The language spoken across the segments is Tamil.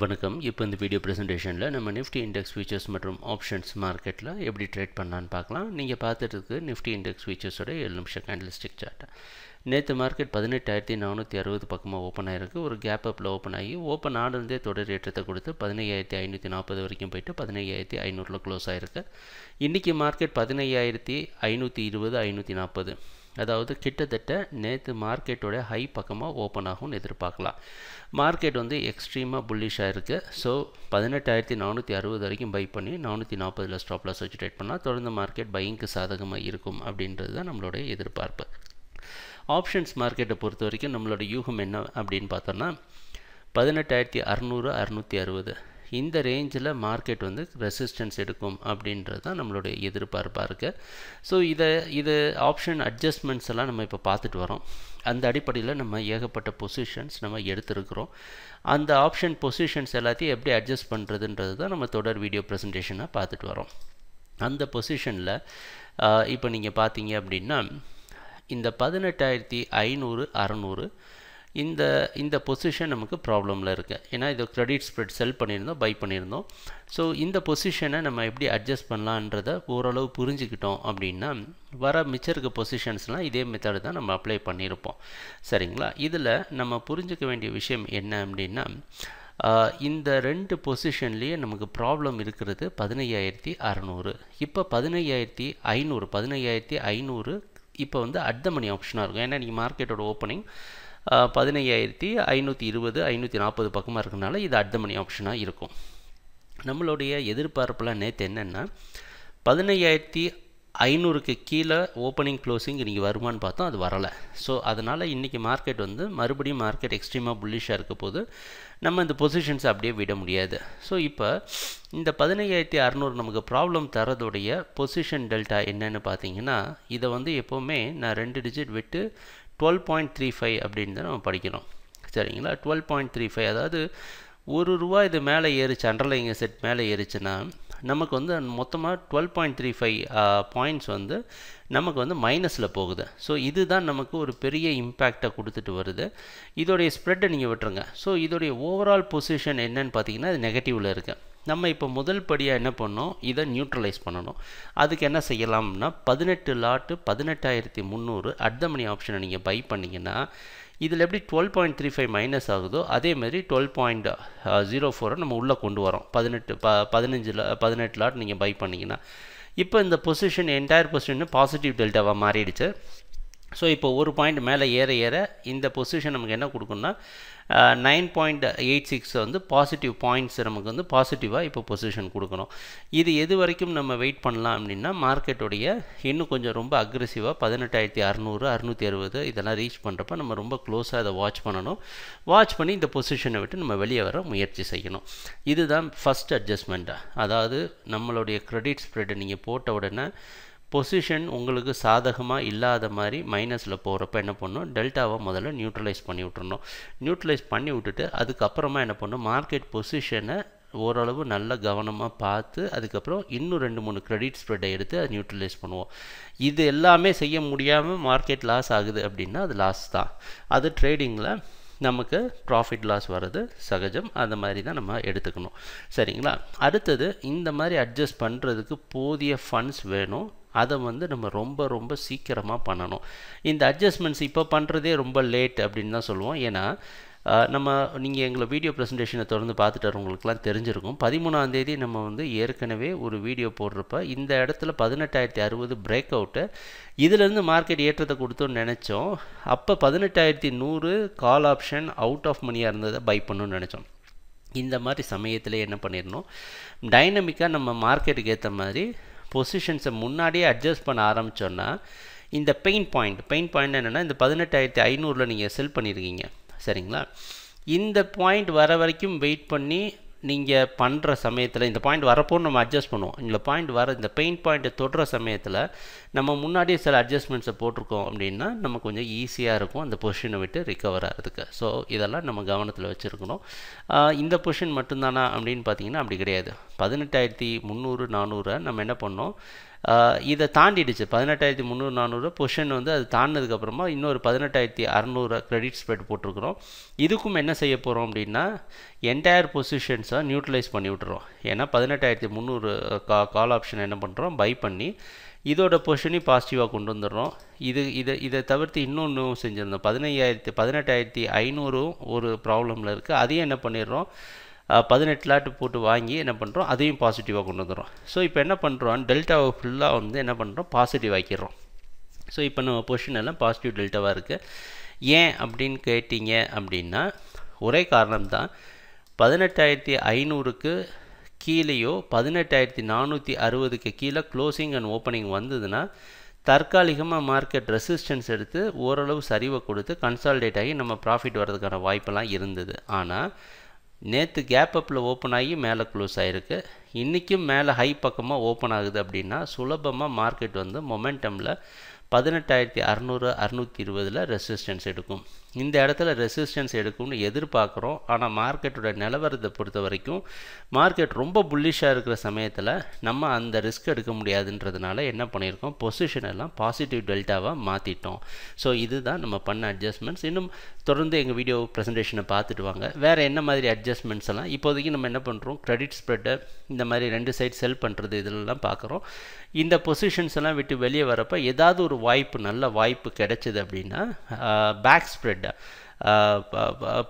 வணக்கம் இப்போ இந்த வீடியோ ப்ரெசன்டேஷனில் நம்ம நிஃப்டி இண்டெக்ஸ் ஃபியூச்சர்ஸ் மற்றும் ஆப்ஷன்ஸ் மார்க்கெட்டில் எப்படி ட்ரேட் பண்ணலான்னு பார்க்கலாம் நீங்கள் பார்த்துட்டு நிஃப்டி இண்டெக்ஸ் ஃபியூச்சர்ஸோட ஏழு நிமிஷம் கேண்டலிஸ்டிக் சார்ட்டை நேற்று மார்க்கெட் பதினெட்டாயிரத்தி நானூற்றி அறுபது பக்கமாக ஓப்பன் ஆகிருக்கு ஒரு கேப் அப்பில் ஓப்பன் ஆகி ஓப்பன் ஆனதே தொடர் ஏற்றத்தை கொடுத்து பதினையாயிரத்தி ஐநூற்றி நாற்பது வரைக்கும் போயிட்டு பதினையாயிரத்தி ஐநூறில் க்ளோஸ் ஆகிருக்கு இன்றைக்கி மார்க்கெட் பதினையாயிரத்தி ஐநூற்றி இருபது ஐநூற்றி நாற்பது அதாவது கிட்டத்தட்ட நேற்று மார்க்கெட்டோட ஹை பக்கமாக ஓப்பன் ஆகும்னு எதிர்பார்க்கலாம் மார்க்கெட் வந்து எக்ஸ்ட்ரீமாக புல்லிஷாக இருக்குது ஸோ பதினெட்டாயிரத்தி நானூற்றி அறுபது வரைக்கும் பை பண்ணி நானூற்றி நாற்பதில் ஸ்டாப்லாஸ் வச்சு ட்ரேட் பண்ணால் தொடர்ந்து மார்க்கெட் பையிங்க்கு சாதகமாக இருக்கும் அப்படின்றது தான் நம்மளுடைய எதிர்பார்ப்பு ஆப்ஷன்ஸ் மார்க்கெட்டை பொறுத்த வரைக்கும் நம்மளோட யூகம் என்ன அப்படின்னு பார்த்தோன்னா பதினெட்டாயிரத்தி அறநூறு அறுநூற்றி அறுபது இந்த ரேஞ்சில் மார்க்கெட் வந்து ரெசிஸ்டன்ஸ் எடுக்கும் அப்படின்றது தான் நம்மளுடைய எதிர்பார்ப்பாக இருக்குது ஸோ இதை இது ஆப்ஷன் அட்ஜஸ்ட்மெண்ட்ஸ் எல்லாம் நம்ம இப்போ பார்த்துட்டு வரோம் அந்த அடிப்படையில் நம்ம ஏகப்பட்ட பொசிஷன்ஸ் நம்ம எடுத்துருக்குறோம் அந்த ஆப்ஷன் பொசிஷன்ஸ் எல்லாத்தையும் எப்படி அட்ஜஸ்ட் பண்ணுறதுன்றது தான் நம்ம தொடர் வீடியோ ப்ரெசன்டேஷனாக பார்த்துட்டு வரோம் அந்த பொசிஷனில் இப்போ நீங்கள் பார்த்தீங்க அப்படின்னா இந்த பதினெட்டாயிரத்தி ஐநூறு அறநூறு இந்த இந்த பொசிஷன் நமக்கு ப்ராப்ளமில் இருக்குது ஏன்னா இது க்ரெடிட் ஸ்ப்ரெட் செல் பண்ணியிருந்தோம் பை பண்ணியிருந்தோம் ஸோ இந்த பொசிஷனை நம்ம எப்படி அட்ஜஸ்ட் பண்ணலான்றதை ஓரளவு புரிஞ்சுக்கிட்டோம் அப்படின்னா வர மிச்சம் பொசிஷன்ஸ்லாம் இதே மெத்தடு தான் நம்ம அப்ளை பண்ணியிருப்போம் சரிங்களா இதில் நம்ம புரிஞ்சிக்க வேண்டிய விஷயம் என்ன அப்படின்னா இந்த ரெண்டு பொசிஷன்லேயே நமக்கு ப்ராப்ளம் இருக்கிறது பதினையாயிரத்தி அறநூறு இப்போ பதினையாயிரத்தி ஐநூறு பதினையாயிரத்தி ஐநூறு இப்போ வந்து அட் மணி ஆப்ஷனாக இருக்கும் ஏன்னா நீங்கள் மார்க்கெட்டோட ஓப்பனிங் பதினையாயிரத்தி ஐநூற்றி இருபது ஐநூற்றி நாற்பது பக்கமாக இருக்கிறனால இது அடுத்த மணி ஆப்ஷனாக இருக்கும் நம்மளுடைய எதிர்பார்ப்பெலாம் நேற்று என்னென்னா பதினையாயிரத்தி ஐநூறுக்கு கீழே ஓப்பனிங் க்ளோசிங் இன்றைக்கி வருமானு பார்த்தோம் அது வரலை ஸோ அதனால் இன்றைக்கி மார்க்கெட் வந்து மறுபடியும் மார்க்கெட் எக்ஸ்ட்ரீமாக புல்லிஷாக இருக்க போது நம்ம இந்த பொசிஷன்ஸ் அப்படியே விட முடியாது ஸோ இப்போ இந்த பதினையாயிரத்தி அறநூறு நமக்கு ப்ராப்ளம் தரதுடைய பொசிஷன் டெல்டா என்னென்னு பார்த்தீங்கன்னா இதை வந்து எப்போவுமே நான் ரெண்டு டிஜிட் விட்டு டுவெல் பாயிண்ட் த்ரீ ஃபைவ் அப்படின்னு தான் நம்ம படிக்கிறோம் சரிங்களா டுவெல் பாயிண்ட் த்ரீ ஃபைவ் அதாவது ஒரு ரூபா இது மேலே ஏறிச்சு அண்டர்லைங் செட் மேலே ஏறிச்சுன்னா நமக்கு வந்து மொத்தமாக twelve point three five points வந்து நமக்கு வந்து மைனஸில் போகுது ஸோ இதுதான் நமக்கு ஒரு பெரிய இம்பேக்டை கொடுத்துட்டு வருது இதோடைய ஸ்ப்ரெட்டை நீங்கள் விட்டுருங்க ஸோ இதோடைய ஓவரால் பொசிஷன் என்னன்னு பார்த்தீங்கன்னா அது நெகட்டிவில் இருக்குது நம்ம இப்போ முதல் படியாக என்ன பண்ணோம் இதை நியூட்ரலைஸ் பண்ணணும் அதுக்கு என்ன செய்யலாம்னா பதினெட்டு லாட்டு பதினெட்டாயிரத்தி முந்நூறு அட் த மணி ஆப்ஷனை நீங்கள் பை பண்ணிங்கன்னா இதில் எப்படி twelve point three five minus ஆகுதோ அதே மாதிரி டுவெல் பாயிண்ட் ஜீரோ ஃபோரை நம்ம உள்ளே கொண்டு வரோம் பதினெட்டு ப பதினஞ்சு பதினெட்டு லாட் நீங்கள் பை பண்ணிங்கன்னா இப்போ இந்த பொசிஷன் என்டையர் பொசிஷன் பாசிட்டிவ் டெல்டாவாக மாறிடுச்சு ஸோ இப்போ ஒரு பாயிண்ட் மேலே ஏற ஏற இந்த பொசிஷன் நமக்கு என்ன கொடுக்குன்னா நைன் பாயிண்ட் எயிட் சிக்ஸ் வந்து பாசிட்டிவ் பாயிண்ட்ஸ் நமக்கு வந்து பாசிட்டிவாக இப்போ பொசிஷன் கொடுக்கணும் இது எது வரைக்கும் நம்ம வெயிட் பண்ணலாம் அப்படின்னா மார்க்கெட்டுடைய இன்னும் கொஞ்சம் ரொம்ப அக்ரெசிவாக பதினெட்டாயிரத்தி அறநூறு அறுநூற்றி அறுபது இதெல்லாம் ரீச் பண்ணுறப்ப நம்ம ரொம்ப க்ளோஸாக அதை வாட்ச் பண்ணணும் வாட்ச் பண்ணி இந்த பொசிஷனை விட்டு நம்ம வெளியே வர முயற்சி செய்யணும் இதுதான் ஃபஸ்ட் அட்ஜஸ்ட்மெண்ட்டாக அதாவது நம்மளுடைய க்ரெடிட் ஸ்ப்ரெட் நீங்கள் போட்ட உடனே பொசிஷன் உங்களுக்கு சாதகமாக இல்லாத மாதிரி மைனஸில் போகிறப்ப என்ன பண்ணணும் டெல்டாவை முதல்ல நியூட்ரலைஸ் பண்ணி விட்டுருணும் நியூட்ரலைஸ் பண்ணி விட்டுட்டு அதுக்கப்புறமா என்ன பண்ணணும் மார்க்கெட் பொசிஷனை ஓரளவு நல்ல கவனமாக பார்த்து அதுக்கப்புறம் இன்னும் ரெண்டு மூணு கிரெடிட் ஸ்ப்ரெட்டை எடுத்து அதை நியூட்ரலைஸ் பண்ணுவோம் இது எல்லாமே செய்ய முடியாமல் மார்க்கெட் லாஸ் ஆகுது அப்படின்னா அது லாஸ் தான் அது ட்ரேடிங்கில் நமக்கு ப்ராஃபிட் லாஸ் வர்றது சகஜம் அந்த மாதிரி தான் நம்ம எடுத்துக்கணும் சரிங்களா அடுத்தது இந்த மாதிரி அட்ஜஸ்ட் பண்ணுறதுக்கு போதிய ஃபண்ட்ஸ் வேணும் அதை வந்து நம்ம ரொம்ப ரொம்ப சீக்கிரமாக பண்ணணும் இந்த அட்ஜஸ்ட்மெண்ட்ஸ் இப்போ பண்ணுறதே ரொம்ப லேட் அப்படின்னு தான் சொல்லுவோம் ஏன்னா நம்ம நீங்கள் எங்களை வீடியோ ப்ரெசன்டேஷனை தொடர்ந்து பார்த்துட்டு வரவங்களுக்குலாம் தெரிஞ்சிருக்கும் பதிமூணாந்தேதி நம்ம வந்து ஏற்கனவே ஒரு வீடியோ போடுறப்ப இந்த இடத்துல பதினெட்டாயிரத்தி அறுபது பிரேக் அவுட்டை இதிலேருந்து மார்க்கெட் ஏற்றத்தை கொடுத்தோன்னு நினச்சோம் அப்போ பதினெட்டாயிரத்தி நூறு கால் ஆப்ஷன் அவுட் ஆஃப் மணியாக இருந்ததை பை பண்ணணும்னு நினச்சோம் இந்த மாதிரி சமயத்தில் என்ன பண்ணிடணும் டைனமிக்காக நம்ம மார்க்கெட்டுக்கு ஏற்ற மாதிரி பொசிஷன்ஸை முன்னாடியே அட்ஜஸ்ட் பண்ண ஆரம்பித்தோன்னா இந்த பெயின் பாயிண்ட் பெயின் பாயிண்ட் என்னென்னா இந்த பதினெட்டாயிரத்தி ஐநூறில் நீங்கள் செல் பண்ணியிருக்கீங்க சரிங்களா இந்த பாயிண்ட் வர வரைக்கும் வெயிட் பண்ணி நீங்கள் பண்ணுற சமயத்தில் இந்த பாயிண்ட் வரப்போ நம்ம அட்ஜஸ்ட் பண்ணுவோம் இந்த பாயிண்ட் வர இந்த பெயின் பாயிண்ட்டை தொடுற சமயத்தில் நம்ம முன்னாடியே சில அட்ஜஸ்ட்மெண்ட்ஸை போட்டிருக்கோம் அப்படின்னா நம்ம கொஞ்சம் ஈஸியாக இருக்கும் அந்த பொசிஷனை விட்டு ரிகவர் ஆகிறதுக்கு ஸோ இதெல்லாம் நம்ம கவனத்தில் வச்சுருக்கணும் இந்த பொசிஷன் மட்டும்தானா அப்படின்னு பார்த்தீங்கன்னா அப்படி கிடையாது பதினெட்டாயிரத்தி முந்நூறு நானூறை நம்ம என்ன பண்ணோம் இதை தாண்டிடுச்சு பதினெட்டாயிரத்தி முந்நூறு நானூறு பொஷன் வந்து அது தாண்டினதுக்கப்புறமா இன்னொரு பதினெட்டாயிரத்தி அறநூறு கிரெடிட் ஸ்ப்ரெட் போட்டிருக்கிறோம் இதுக்கும் என்ன செய்ய போகிறோம் அப்படின்னா என்டையர் பொசிஷன்ஸை நியூட்ரலைஸ் பண்ணி விட்டுறோம் ஏன்னா பதினெட்டாயிரத்தி முந்நூறு கா கால் ஆப்ஷன் என்ன பண்ணுறோம் பை பண்ணி இதோட பொசிஷனையும் பாசிட்டிவாக கொண்டு வந்துடுறோம் இது இதை இதை தவிர்த்து இன்னொன்றும் செஞ்சுருந்தோம் பதினையாயிரத்தி பதினெட்டாயிரத்தி ஐநூறும் ஒரு ப்ராப்ளமில் இருக்குது அதையும் என்ன பண்ணிடுறோம் பதினெட்டு லாட்டு போட்டு வாங்கி என்ன பண்ணுறோம் அதையும் பாசிட்டிவாக கொண்டு வந்துடும் ஸோ இப்போ என்ன பண்ணுறோம் டெல்டாவை ஃபுல்லாக வந்து என்ன பண்ணுறோம் பாசிட்டிவ் ஆக்கிடுறோம் ஸோ இப்போ நம்ம பொசிஷன் எல்லாம் பாசிட்டிவ் டெல்டாவாக இருக்குது ஏன் அப்படின்னு கேட்டிங்க அப்படின்னா ஒரே காரணம் தான் பதினெட்டாயிரத்தி ஐநூறுக்கு கீழேயோ பதினெட்டாயிரத்தி நானூற்றி அறுபதுக்கு கீழே க்ளோசிங் அண்ட் ஓப்பனிங் வந்ததுன்னா தற்காலிகமாக மார்க்கெட் ரெசிஸ்டன்ஸ் எடுத்து ஓரளவு சரிவை கொடுத்து கன்சால்டேட் ஆகி நம்ம ப்ராஃபிட் வர்றதுக்கான வாய்ப்பெல்லாம் இருந்தது ஆனால் நேற்று கேப் அப்பில் ஓப்பன் ஆகி மேலே க்ளோஸ் ஆகிருக்கு இன்றைக்கும் மேலே ஹை பக்கமாக ஓப்பன் ஆகுது அப்படின்னா சுலபமாக மார்க்கெட் வந்து மொமெண்டமில் பதினெட்டாயிரத்தி அறநூறு அறுநூற்றி இருபதில் ரெசிஸ்டன்ஸ் எடுக்கும் இந்த இடத்துல ரெசிஸ்டன்ஸ் எடுக்கும்னு எதிர்பார்க்குறோம் ஆனால் மார்க்கெட்டோட நிலவரத்தை பொறுத்த வரைக்கும் மார்க்கெட் ரொம்ப புல்லிஷாக இருக்கிற சமயத்தில் நம்ம அந்த ரிஸ்க் எடுக்க முடியாதுன்றதுனால என்ன பண்ணியிருக்கோம் பொசிஷன் எல்லாம் பாசிட்டிவ் டெல்டாவாக மாற்றிட்டோம் ஸோ இதுதான் நம்ம பண்ண அட்ஜஸ்ட்மெண்ட்ஸ் இன்னும் தொடர்ந்து எங்கள் வீடியோ ப்ரெசன்டேஷனை பார்த்துட்டு வாங்க வேறு என்ன மாதிரி அட்ஜஸ்ட்மெண்ட்ஸ் எல்லாம் இப்போதைக்கு நம்ம என்ன பண்ணுறோம் க்ரெடிட் ஸ்ப்ரெட்டை இந்த மாதிரி ரெண்டு சைட் செல் பண்ணுறது இதெல்லாம் பார்க்குறோம் இந்த பொசிஷன்ஸ் எல்லாம் விட்டு வெளியே வரப்போ ஏதாவது ஒரு வாய்ப்பு நல்ல வாய்ப்பு கிடைச்சிது அப்படின்னா பேக் ஸ்ப்ரெட்டை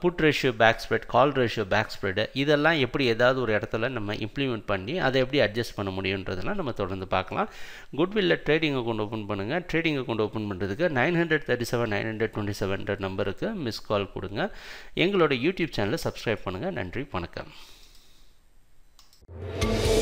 put ratio back spread call ratio back spread இதெல்லாம் எப்படி ஏதாவது ஒரு இடத்துல நம்ம இம்ப்ளிமெண்ட் பண்ணி அதை எப்படி அட்ஜஸ்ட் பண்ண முடியுன்றதெல்லாம் நம்ம தொடர்ந்து பார்க்கலாம் குட்வில்ல ட்ரேடிங் அக்கௌண்ட் ஓப்பன் பண்ணுங்கள் ட்ரேடிங் அக்கௌண்ட் ஓப்பன் பண்ணுறதுக்கு nine hundred thirty seven nine hundred twenty செவன்ற நம்பருக்கு மிஸ் கால் கொடுங்க எங்களோட யூடியூப் சேனலை சப்ஸ்கிரைப் பண்ணுங்கள் நன்றி வணக்கம்